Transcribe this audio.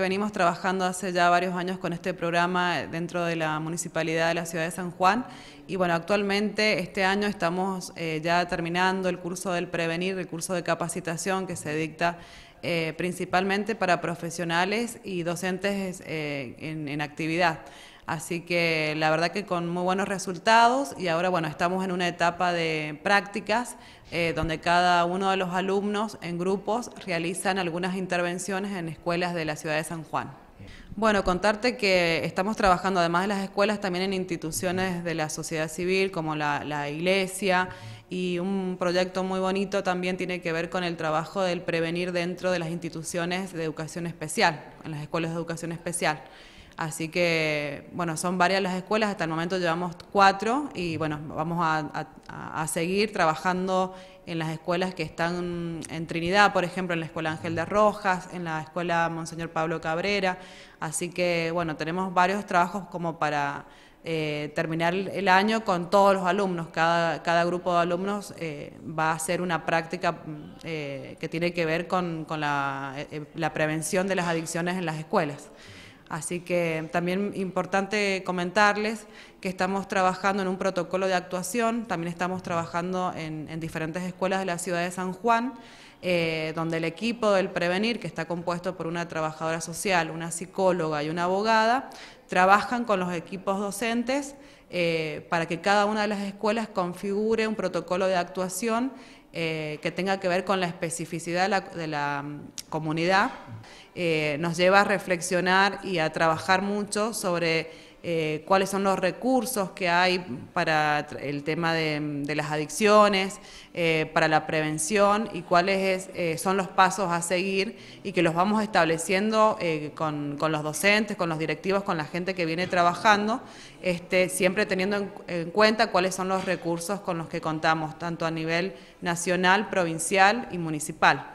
venimos trabajando hace ya varios años con este programa dentro de la Municipalidad de la Ciudad de San Juan y bueno, actualmente este año estamos eh, ya terminando el curso del Prevenir, el curso de capacitación que se dicta eh, principalmente para profesionales y docentes eh, en actividad. Así que la verdad que con muy buenos resultados y ahora bueno, estamos en una etapa de prácticas eh, donde cada uno de los alumnos en grupos realizan algunas intervenciones en escuelas de la ciudad de San Juan. Bueno, contarte que estamos trabajando, además de las escuelas, también en instituciones de la sociedad civil, como la, la, iglesia, y un proyecto muy bonito también tiene que ver con el trabajo del prevenir dentro de las instituciones de educación especial, en las escuelas de educación especial. Así que, bueno, son varias las escuelas, hasta el momento llevamos cuatro y, bueno, vamos a, seguir trabajando en las escuelas que están en Trinidad, por ejemplo, en la Escuela Ángel de Rojas, en la Escuela Monseñor Pablo Cabrera. Así que, bueno, tenemos varios trabajos como para eh, terminar el año con todos los alumnos. Cada, grupo de alumnos eh, va a hacer una práctica mm, eh, que tiene que ver con, la prevención de las adicciones en las escuelas. Así que también importante comentarles que estamos trabajando en un protocolo de actuación, también estamos trabajando en, diferentes escuelas de la ciudad de San Juan, eh, donde el equipo del Prevenir, que está compuesto por una trabajadora social, una psicóloga y una abogada, trabajan con los equipos docentes eh, para que cada una de las escuelas configure un protocolo de actuación eh, que tenga que ver con la especificidad de la, mm, comunidad, eh, nos lleva a reflexionar y a trabajar mucho sobre eh, cuáles son los recursos que hay para el tema de, las adicciones, eh, para la prevención y cuáles eh, son los pasos a seguir y que los vamos estableciendo con, los docentes, con los directivos, con la gente que viene trabajando, este, siempre teniendo en cuenta cuáles son los recursos con los que contamos, tanto a nivel nacional, provincial y municipal.